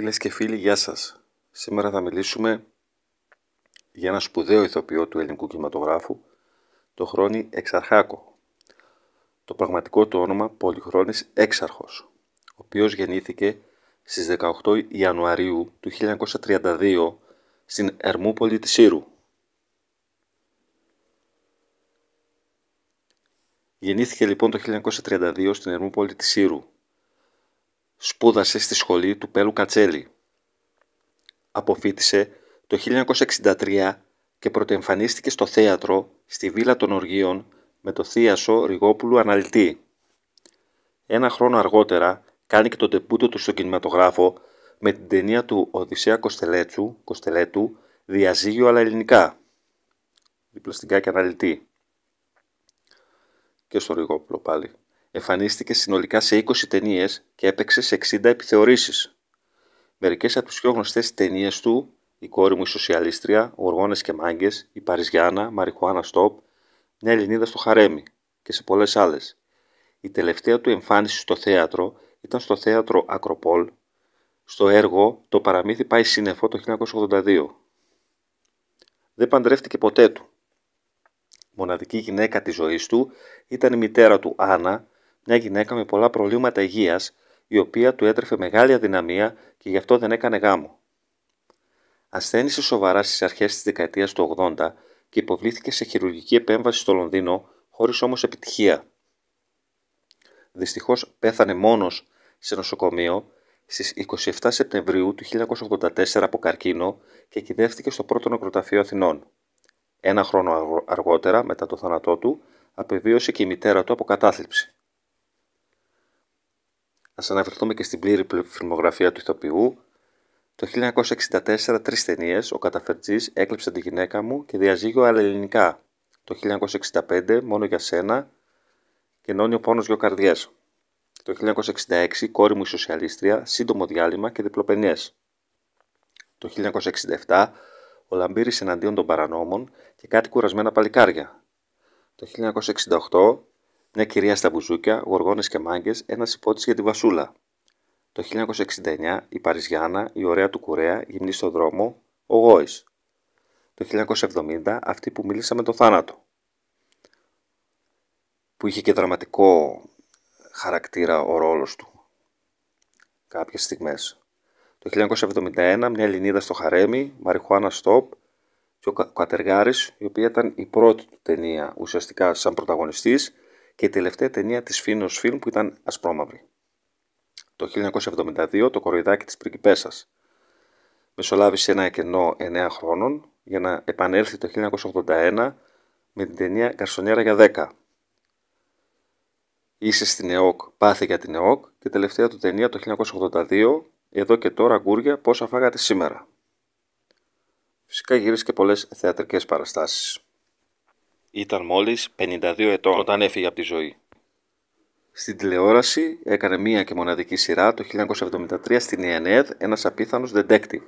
Φίλες και φίλοι, γεια σας. Σήμερα θα μιλήσουμε για ένα σπουδαίο ηθοποιό του ελληνικού κινηματογράφου, το Χρόνι Εξαρχάκο. Το πραγματικό του όνομα Πολυχρόνης Έξαρχος, ο οποίος γεννήθηκε στις 18 Ιανουαρίου του 1932 στην Ερμούπολη της Σύρου. Γεννήθηκε λοιπόν το 1932 στην Ερμούπολη της Σύρου, Σπούδασε στη σχολή του Πέλου Κατσέλη. Αποφύτησε το 1963 και πρωτοεμφανίστηκε στο θέατρο στη Βίλα των Οργείων με το θείασο Ριγόπουλου Αναλυτή. Ένα χρόνο αργότερα κάνει και το τεπούτο του στον κινηματογράφο με την ταινία του Οδυσσέα Κοστελέτσου, Κοστελέτου «Διαζύγιο αλλά ελληνικά» διπλαστικά και αναλυτή. Και στο Ριγόπουλο πάλι. Εμφανίστηκε συνολικά σε 20 ταινίες και έπαιξε σε 60 επιθεωρήσεις. Μερικές από τις πιο γνωστές ταινίες του, Η κόρη μου η Σοσιαλίστρια, Ο Οργόνε και Μάγκες, Η Παριζιάνα, Μαριχουάνα Στόπ, Μια Ελληνίδα στο Χαρέμι και σε πολλές άλλες. Η τελευταία του εμφάνιση στο θέατρο ήταν στο θέατρο Ακροπόλ, στο έργο Το παραμύθι πάει σύννεφο το 1982. Δεν παντρεύτηκε ποτέ του. Μοναδική γυναίκα της ζωής του ήταν η μητέρα του Άννα, μια γυναίκα με πολλά προβλήματα υγείας, η οποία του έτρεφε μεγάλη αδυναμία και γι' αυτό δεν έκανε γάμο. Ασθένησε σοβαρά στις αρχές της δεκαετίας του 80 και υποβλήθηκε σε χειρουργική επέμβαση στο Λονδίνο, χωρίς όμως επιτυχία. Δυστυχώς πέθανε μόνος σε νοσοκομείο στις 27 Σεπτεμβρίου του 1984 από καρκίνο και κυδεύτηκε στο πρώτο νοκροταφείο Αθηνών. Ένα χρόνο αργότερα, μετά το θάνατό του, απεβίωσε και η μητέρα του από κατάθλιψη. Ας αναφερθούμε και στην πλήρη φιλμογραφία του ηθοποιού. Το 1964 τρεις ταινίες, ο Καταφερτζής έκλεψε τη γυναίκα μου και διαζύγιο αλλά ελληνικά. Το 1965 μόνο για σένα και νόνιο πόνος δυο καρδιές. Το 1966 κόρη μου η σοσιαλίστρια, σύντομο διάλειμμα και διπλοπενιές. Το 1967 ο Λαμπύρης εναντίον των παρανόμων και κάτι κουρασμένα παλικάρια. Το 1968 μια κυρία στα μπουζούκια, γοργόνες και μάγκες, ένα υπότη για τη Βασούλα. Το 1969 η Παριζιάνα, η ωραία του Κουρέα, γυμνεί στο δρόμο, ο Γόης. Το 1970 αυτή που μίλησα με το θάνατο. Που είχε και δραματικό χαρακτήρα ο ρόλος του. Κάποιες στιγμές. Το 1971 μια Ελληνίδα στο Χαρέμι, Μαριχουάνα Στόπ και ο Κατεργάρης, η οποία ήταν η πρώτη του ταινία ουσιαστικά σαν πρωταγωνιστής και η τελευταία ταινία της Φίνος Φιλμ που ήταν ασπρόμαυρη. Το 1972 το κοροϊδάκι της πριγκιπέσας. Μεσολάβησε ένα κενό 9 χρόνων για να επανέλθει το 1981 με την ταινία «Καρσονιέρα για 10». Είσαι στην ΕΟΚ, πάθηκε για την ΕΟΚ και τελευταία του ταινία το 1982 «Εδώ και τώρα, γκούρια, πόσα φάγατε σήμερα». Φυσικά γύρισε και πολλές θεατρικές παραστάσεις. Ήταν μόλις 52 ετών όταν έφυγε από τη ζωή. Στην τηλεόραση έκανε μία και μοναδική σειρά το 1973 στην ΕΝΕΔ ένας απίθανος detective.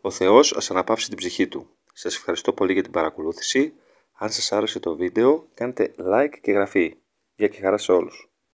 Ο Θεός ας αναπαύσει την ψυχή του. Σας ευχαριστώ πολύ για την παρακολούθηση. Αν σας άρεσε το βίντεο κάντε like και γραφή. Για και χαρά σε όλους.